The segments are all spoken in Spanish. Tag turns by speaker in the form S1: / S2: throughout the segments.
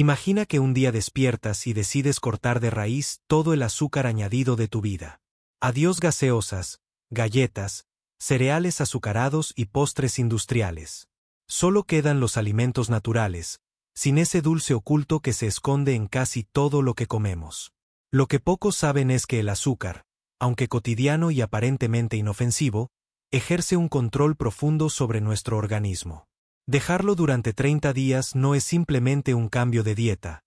S1: Imagina que un día despiertas y decides cortar de raíz todo el azúcar añadido de tu vida. Adiós gaseosas, galletas, cereales azucarados y postres industriales. Solo quedan los alimentos naturales, sin ese dulce oculto que se esconde en casi todo lo que comemos. Lo que pocos saben es que el azúcar, aunque cotidiano y aparentemente inofensivo, ejerce un control profundo sobre nuestro organismo. Dejarlo durante 30 días no es simplemente un cambio de dieta.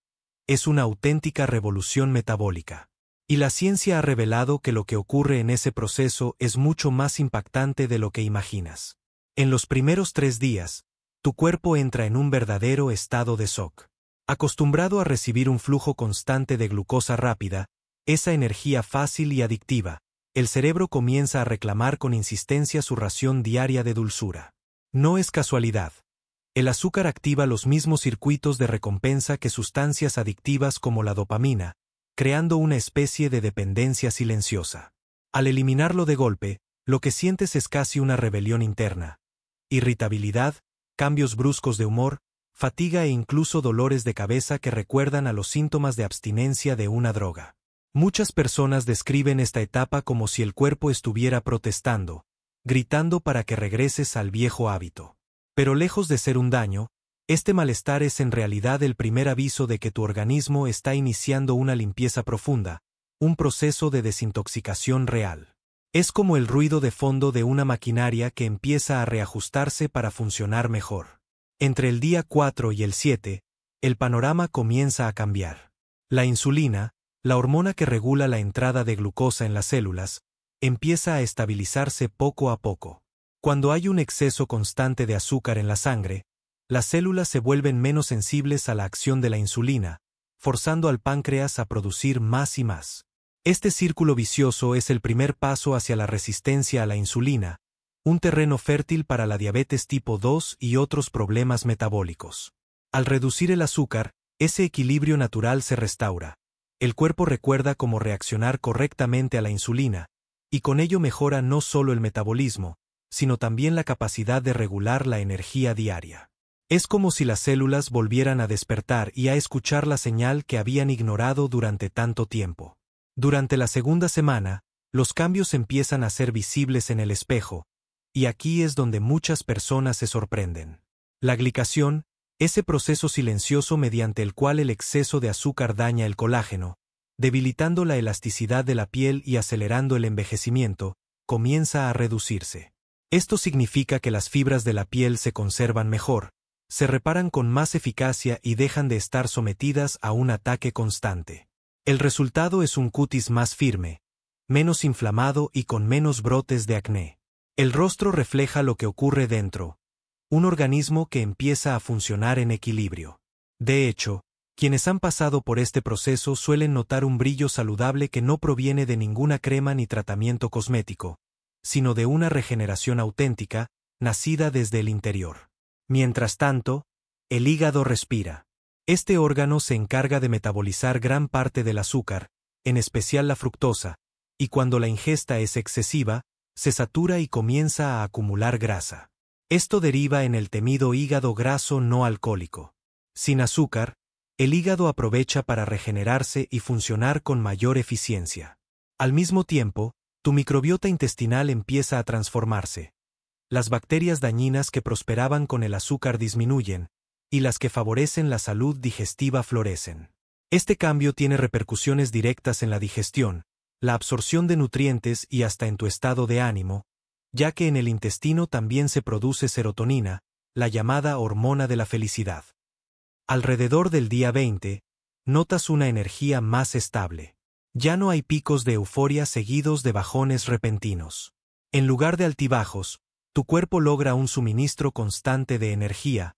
S1: Es una auténtica revolución metabólica. Y la ciencia ha revelado que lo que ocurre en ese proceso es mucho más impactante de lo que imaginas. En los primeros tres días, tu cuerpo entra en un verdadero estado de shock. Acostumbrado a recibir un flujo constante de glucosa rápida, esa energía fácil y adictiva, el cerebro comienza a reclamar con insistencia su ración diaria de dulzura. No es casualidad. El azúcar activa los mismos circuitos de recompensa que sustancias adictivas como la dopamina, creando una especie de dependencia silenciosa. Al eliminarlo de golpe, lo que sientes es casi una rebelión interna. Irritabilidad, cambios bruscos de humor, fatiga e incluso dolores de cabeza que recuerdan a los síntomas de abstinencia de una droga. Muchas personas describen esta etapa como si el cuerpo estuviera protestando, gritando para que regreses al viejo hábito. Pero lejos de ser un daño, este malestar es en realidad el primer aviso de que tu organismo está iniciando una limpieza profunda, un proceso de desintoxicación real. Es como el ruido de fondo de una maquinaria que empieza a reajustarse para funcionar mejor. Entre el día 4 y el 7, el panorama comienza a cambiar. La insulina, la hormona que regula la entrada de glucosa en las células, empieza a estabilizarse poco a poco. Cuando hay un exceso constante de azúcar en la sangre, las células se vuelven menos sensibles a la acción de la insulina, forzando al páncreas a producir más y más. Este círculo vicioso es el primer paso hacia la resistencia a la insulina, un terreno fértil para la diabetes tipo 2 y otros problemas metabólicos. Al reducir el azúcar, ese equilibrio natural se restaura. El cuerpo recuerda cómo reaccionar correctamente a la insulina, y con ello mejora no solo el metabolismo, sino también la capacidad de regular la energía diaria. Es como si las células volvieran a despertar y a escuchar la señal que habían ignorado durante tanto tiempo. Durante la segunda semana, los cambios empiezan a ser visibles en el espejo, y aquí es donde muchas personas se sorprenden. La glicación, ese proceso silencioso mediante el cual el exceso de azúcar daña el colágeno, debilitando la elasticidad de la piel y acelerando el envejecimiento, comienza a reducirse. Esto significa que las fibras de la piel se conservan mejor, se reparan con más eficacia y dejan de estar sometidas a un ataque constante. El resultado es un cutis más firme, menos inflamado y con menos brotes de acné. El rostro refleja lo que ocurre dentro, un organismo que empieza a funcionar en equilibrio. De hecho, quienes han pasado por este proceso suelen notar un brillo saludable que no proviene de ninguna crema ni tratamiento cosmético, sino de una regeneración auténtica, nacida desde el interior. Mientras tanto, el hígado respira. Este órgano se encarga de metabolizar gran parte del azúcar, en especial la fructosa, y cuando la ingesta es excesiva, se satura y comienza a acumular grasa. Esto deriva en el temido hígado graso no alcohólico. Sin azúcar, el hígado aprovecha para regenerarse y funcionar con mayor eficiencia. Al mismo tiempo, tu microbiota intestinal empieza a transformarse. Las bacterias dañinas que prosperaban con el azúcar disminuyen, y las que favorecen la salud digestiva florecen. Este cambio tiene repercusiones directas en la digestión, la absorción de nutrientes y hasta en tu estado de ánimo, ya que en el intestino también se produce serotonina, la llamada hormona de la felicidad. Alrededor del día 20, notas una energía más estable. Ya no hay picos de euforia seguidos de bajones repentinos. En lugar de altibajos, tu cuerpo logra un suministro constante de energía,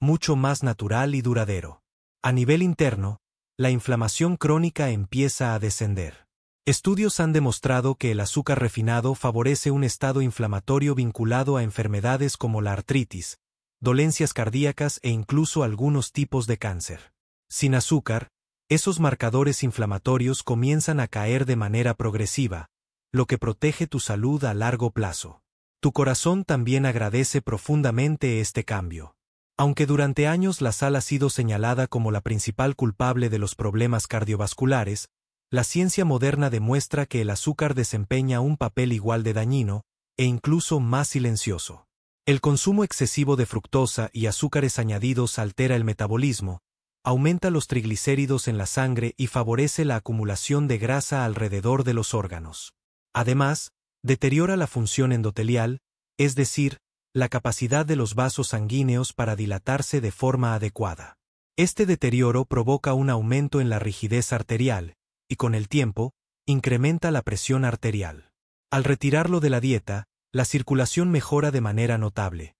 S1: mucho más natural y duradero. A nivel interno, la inflamación crónica empieza a descender. Estudios han demostrado que el azúcar refinado favorece un estado inflamatorio vinculado a enfermedades como la artritis, dolencias cardíacas e incluso algunos tipos de cáncer. Sin azúcar, esos marcadores inflamatorios comienzan a caer de manera progresiva, lo que protege tu salud a largo plazo. Tu corazón también agradece profundamente este cambio. Aunque durante años la sal ha sido señalada como la principal culpable de los problemas cardiovasculares, la ciencia moderna demuestra que el azúcar desempeña un papel igual de dañino, e incluso más silencioso. El consumo excesivo de fructosa y azúcares añadidos altera el metabolismo, aumenta los triglicéridos en la sangre y favorece la acumulación de grasa alrededor de los órganos. Además, deteriora la función endotelial, es decir, la capacidad de los vasos sanguíneos para dilatarse de forma adecuada. Este deterioro provoca un aumento en la rigidez arterial, y con el tiempo, incrementa la presión arterial. Al retirarlo de la dieta, la circulación mejora de manera notable.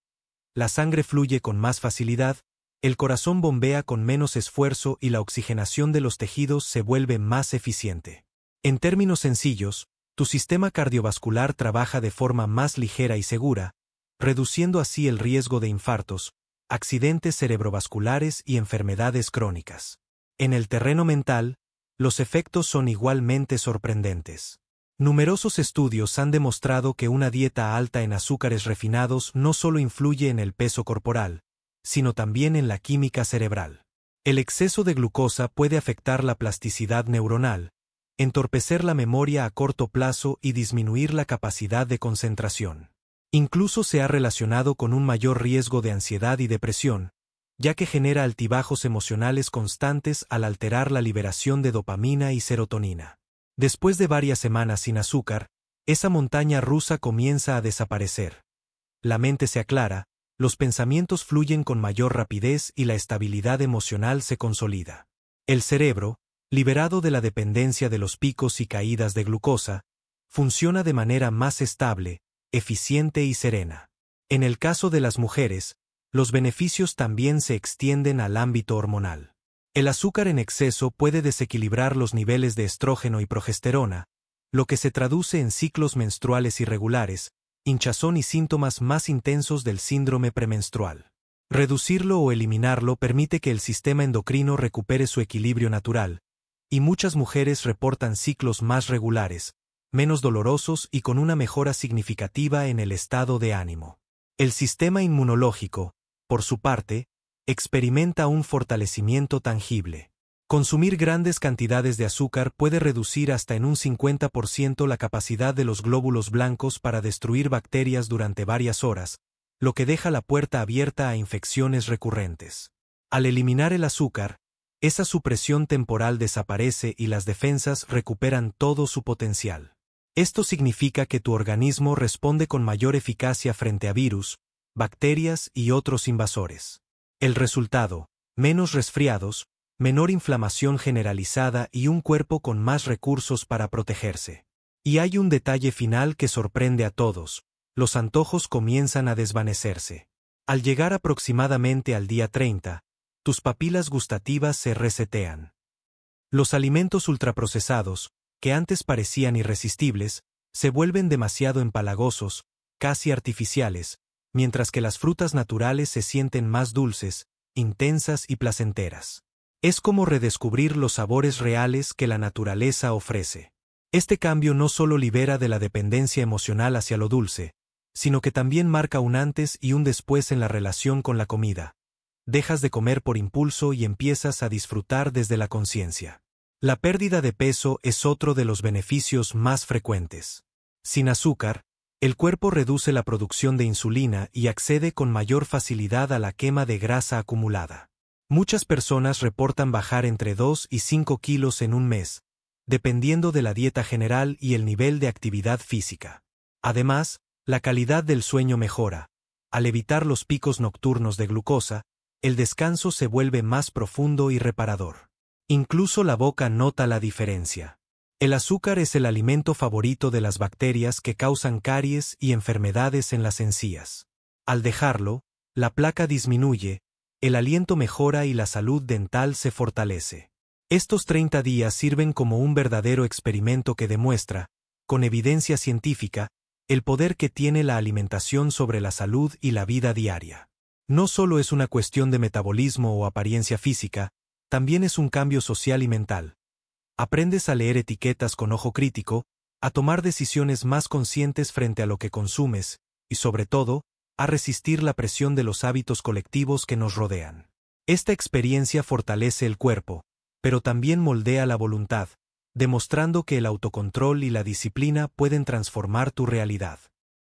S1: La sangre fluye con más facilidad, el corazón bombea con menos esfuerzo y la oxigenación de los tejidos se vuelve más eficiente. En términos sencillos, tu sistema cardiovascular trabaja de forma más ligera y segura, reduciendo así el riesgo de infartos, accidentes cerebrovasculares y enfermedades crónicas. En el terreno mental, los efectos son igualmente sorprendentes. Numerosos estudios han demostrado que una dieta alta en azúcares refinados no solo influye en el peso corporal, sino también en la química cerebral. El exceso de glucosa puede afectar la plasticidad neuronal, entorpecer la memoria a corto plazo y disminuir la capacidad de concentración. Incluso se ha relacionado con un mayor riesgo de ansiedad y depresión, ya que genera altibajos emocionales constantes al alterar la liberación de dopamina y serotonina. Después de varias semanas sin azúcar, esa montaña rusa comienza a desaparecer. La mente se aclara, los pensamientos fluyen con mayor rapidez y la estabilidad emocional se consolida. El cerebro, liberado de la dependencia de los picos y caídas de glucosa, funciona de manera más estable, eficiente y serena. En el caso de las mujeres, los beneficios también se extienden al ámbito hormonal. El azúcar en exceso puede desequilibrar los niveles de estrógeno y progesterona, lo que se traduce en ciclos menstruales irregulares, hinchazón y síntomas más intensos del síndrome premenstrual. Reducirlo o eliminarlo permite que el sistema endocrino recupere su equilibrio natural, y muchas mujeres reportan ciclos más regulares, menos dolorosos y con una mejora significativa en el estado de ánimo. El sistema inmunológico, por su parte, experimenta un fortalecimiento tangible. Consumir grandes cantidades de azúcar puede reducir hasta en un 50% la capacidad de los glóbulos blancos para destruir bacterias durante varias horas, lo que deja la puerta abierta a infecciones recurrentes. Al eliminar el azúcar, esa supresión temporal desaparece y las defensas recuperan todo su potencial. Esto significa que tu organismo responde con mayor eficacia frente a virus, bacterias y otros invasores. El resultado, menos resfriados, menor inflamación generalizada y un cuerpo con más recursos para protegerse. Y hay un detalle final que sorprende a todos, los antojos comienzan a desvanecerse. Al llegar aproximadamente al día 30, tus papilas gustativas se resetean. Los alimentos ultraprocesados, que antes parecían irresistibles, se vuelven demasiado empalagosos, casi artificiales, mientras que las frutas naturales se sienten más dulces, intensas y placenteras. Es como redescubrir los sabores reales que la naturaleza ofrece. Este cambio no solo libera de la dependencia emocional hacia lo dulce, sino que también marca un antes y un después en la relación con la comida. Dejas de comer por impulso y empiezas a disfrutar desde la conciencia. La pérdida de peso es otro de los beneficios más frecuentes. Sin azúcar, el cuerpo reduce la producción de insulina y accede con mayor facilidad a la quema de grasa acumulada. Muchas personas reportan bajar entre 2 y 5 kilos en un mes, dependiendo de la dieta general y el nivel de actividad física. Además, la calidad del sueño mejora. Al evitar los picos nocturnos de glucosa, el descanso se vuelve más profundo y reparador. Incluso la boca nota la diferencia. El azúcar es el alimento favorito de las bacterias que causan caries y enfermedades en las encías. Al dejarlo, la placa disminuye, el aliento mejora y la salud dental se fortalece. Estos 30 días sirven como un verdadero experimento que demuestra, con evidencia científica, el poder que tiene la alimentación sobre la salud y la vida diaria. No solo es una cuestión de metabolismo o apariencia física, también es un cambio social y mental. Aprendes a leer etiquetas con ojo crítico, a tomar decisiones más conscientes frente a lo que consumes, y sobre todo, a resistir la presión de los hábitos colectivos que nos rodean. Esta experiencia fortalece el cuerpo, pero también moldea la voluntad, demostrando que el autocontrol y la disciplina pueden transformar tu realidad.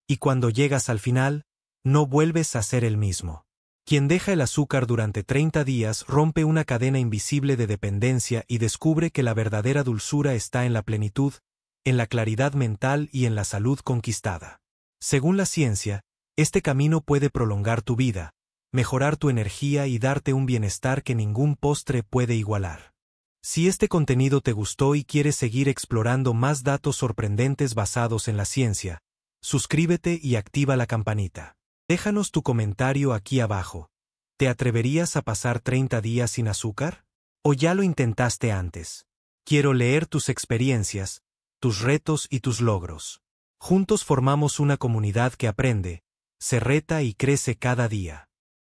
S1: Y cuando llegas al final, no vuelves a ser el mismo. Quien deja el azúcar durante 30 días rompe una cadena invisible de dependencia y descubre que la verdadera dulzura está en la plenitud, en la claridad mental y en la salud conquistada. Según la ciencia, este camino puede prolongar tu vida, mejorar tu energía y darte un bienestar que ningún postre puede igualar. Si este contenido te gustó y quieres seguir explorando más datos sorprendentes basados en la ciencia, suscríbete y activa la campanita. Déjanos tu comentario aquí abajo. ¿Te atreverías a pasar 30 días sin azúcar? ¿O ya lo intentaste antes? Quiero leer tus experiencias, tus retos y tus logros. Juntos formamos una comunidad que aprende, se reta y crece cada día.